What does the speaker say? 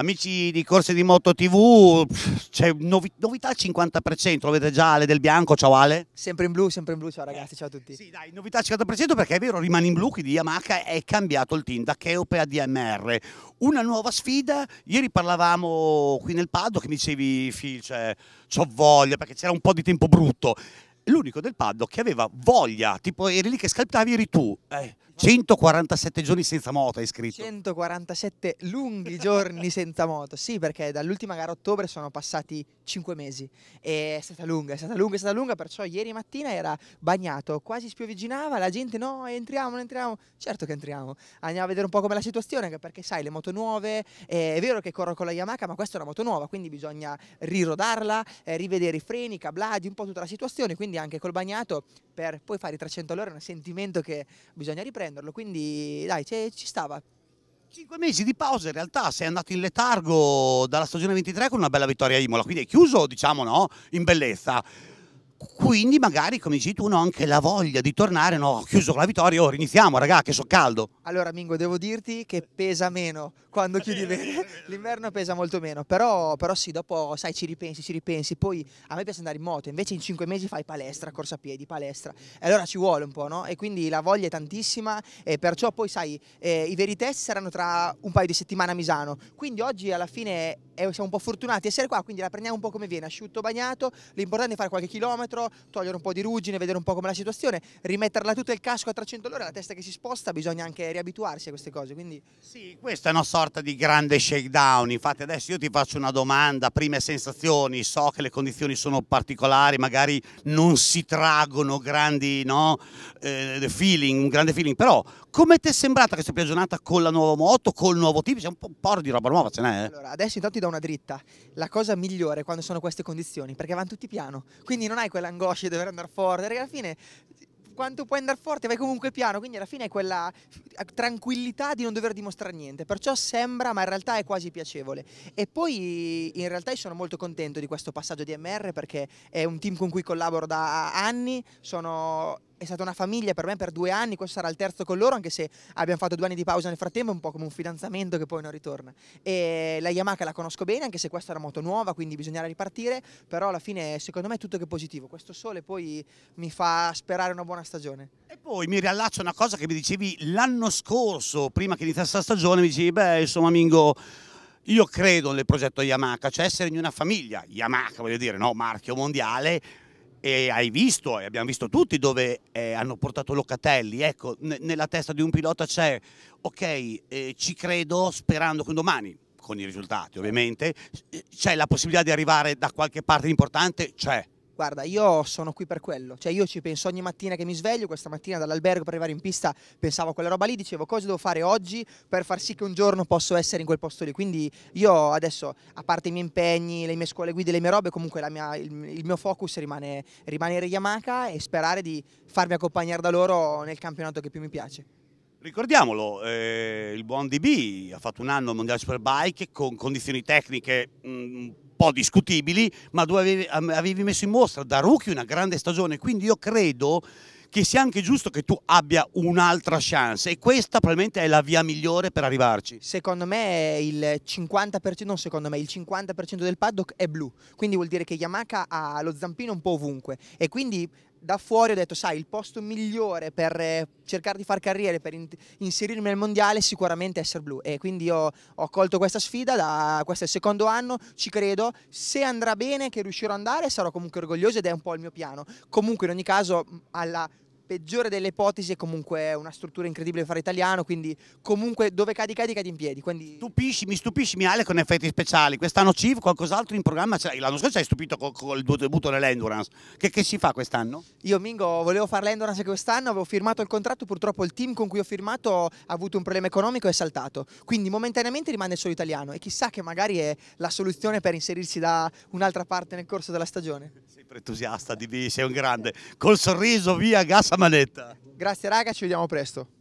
Amici di Corse di Moto TV, c'è novi- novità al 50%, lo vedete già Ale del Bianco, ciao Ale. Sempre in blu, sempre in blu, ciao ragazzi, ciao a tutti. Sì, dai, novità al 50% perché è vero, rimane in blu, quindi Yamaha è cambiato il team da Cheope a DMR. Una nuova sfida, ieri parlavamo qui nel paddock, mi dicevi Phil, cioè, ho voglia perché c'era un po' di tempo brutto. L'unico del paddock che aveva voglia, tipo eri lì che scalptavi eri tu. Eh 147 giorni senza moto, hai scritto. 147 lunghi giorni senza moto, sì, perché dall'ultima gara a ottobre sono passati 5 mesi e è stata lunga, è stata lunga, è stata lunga, perciò ieri mattina era bagnato, quasi spioviginava la gente no, entriamo, non entriamo, certo che entriamo, andiamo a vedere un po' com'è la situazione, perché sai, le moto nuove, eh, è vero che corro con la Yamaha, ma questa è una moto nuova, quindi bisogna rirodarla, eh, rivedere i freni, i cablati, un po' tutta la situazione, quindi anche col bagnato per poi fare i 300 all'ora è un sentimento che bisogna riprendere prenderlo, quindi dai, ci stava. Cinque mesi di pausa in realtà, sei andato in letargo dalla stagione 23 con una bella vittoria a Imola, quindi è chiuso diciamo no, in bellezza quindi magari, come dici tu, no, anche la voglia di tornare, no, ho chiuso la vittoria, ora oh, iniziamo, raga, che so caldo. Allora, Mingo, devo dirti che pesa meno quando chiudi bene, l'inverno pesa molto meno, però, però, sì, dopo, sai, ci ripensi, ci ripensi, poi a me piace andare in moto, invece in cinque mesi fai palestra, corsa a piedi, palestra, e allora ci vuole un po', no? E quindi la voglia è tantissima, e perciò poi, sai, eh, i veri test saranno tra un paio di settimane a Misano, quindi oggi alla fine è, eh, siamo un po' fortunati a essere qua, quindi la prendiamo un po' come viene, asciutto, bagnato, l'importante è fare qualche chilometro, chilometro, togliere un po' di ruggine, vedere un po' come la situazione, rimetterla tutta il casco a 300 all'ora, la testa che si sposta, bisogna anche riabituarsi a queste cose. Quindi... Sì, questa è una sorta di grande shakedown, infatti adesso io ti faccio una domanda, prime sensazioni, so che le condizioni sono particolari, magari non si traggono grandi no, eh, feeling, un grande feeling, però come ti è sembrata questa piagionata con la nuova moto, col nuovo tipo? C'è un po' di roba nuova, ce n'è. Eh? Allora, adesso intanto ti do una dritta, la cosa migliore quando sono queste condizioni, perché vanno tutti piano, quindi non hai quella comunque l'angoscia di dover andare forte, perché alla fine quanto puoi andare forte, vai comunque piano, quindi alla fine è quella tranquillità di non dover dimostrare niente, perciò sembra, ma in realtà è quasi piacevole. E poi in realtà io sono molto contento di questo passaggio di MR perché è un team con cui collaboro da anni, sono è stata una famiglia per me per due anni, questo sarà il terzo con loro, anche se abbiamo fatto due anni di pausa nel frattempo, un po' come un fidanzamento che poi non ritorna. E la Yamaha la conosco bene, anche se questa era moto nuova, quindi bisognerà ripartire, però alla fine secondo me è tutto che è positivo. Questo sole poi mi fa sperare una buona stagione. E poi mi riallaccio a una cosa che mi dicevi l'anno scorso, prima che iniziasse la stagione, mi dicevi, beh, insomma, Mingo... Io credo nel progetto Yamaha, cioè essere in una famiglia, Yamaha voglio dire, no, marchio mondiale, e hai visto, e abbiamo visto tutti dove eh, hanno portato Locatelli, ecco, nella testa di un pilota c'è, ok, eh, ci credo sperando che domani, con i risultati ovviamente, c'è la possibilità di arrivare da qualche parte importante, c'è, guarda, io sono qui per quello, cioè io ci penso ogni mattina che mi sveglio, questa mattina dall'albergo per arrivare in pista pensavo a quella roba lì, dicevo cosa devo fare oggi per far sì che un giorno posso essere in quel posto lì, quindi io adesso, a parte i miei impegni, le mie scuole guide, le mie robe, comunque mia, il, il, mio focus rimane, rimanere Yamaha e sperare di farmi accompagnare da loro nel campionato che più mi piace. Ricordiamolo, eh, il buon DB ha fatto un anno al Mondiale Superbike con condizioni tecniche mh, mm, po' discutibili, ma dove avevi, avevi messo in mostra da rookie una grande stagione, quindi io credo che sia anche giusto che tu abbia un'altra chance e questa probabilmente è la via migliore per arrivarci. Secondo me il 50%, non secondo me, il 50% del paddock è blu, quindi vuol dire che Yamaha ha lo zampino un po' ovunque e quindi da fuori ho detto, sai, il posto migliore per eh, cercare di far carriera, per inserirmi nel mondiale, è sicuramente essere blu. E quindi io ho accolto questa sfida, da, questo è il secondo anno, ci credo. Se andrà bene, che riuscirò ad andare, sarò comunque orgoglioso ed è un po' il mio piano. Comunque, in ogni caso, alla peggiore delle ipotesi è comunque una struttura incredibile fare italiano, quindi comunque dove cadi cadi cadi in piedi. Quindi... Stupisci, mi stupisci Miale con effetti speciali, quest'anno CIV qualcos'altro in programma l'anno scorso hai stupito con il tuo debutto nell'Endurance, che, che, si fa quest'anno? Io Mingo volevo fare l'Endurance quest'anno, avevo firmato il contratto, purtroppo il team con cui ho firmato ha avuto un problema economico e è saltato, quindi momentaneamente rimane solo italiano e chissà che magari è la soluzione per inserirsi da un'altra parte nel corso della stagione. Sempre Sei di DB, sei un grande, col sorriso via gas a manetta. Grazie raga, ci vediamo presto.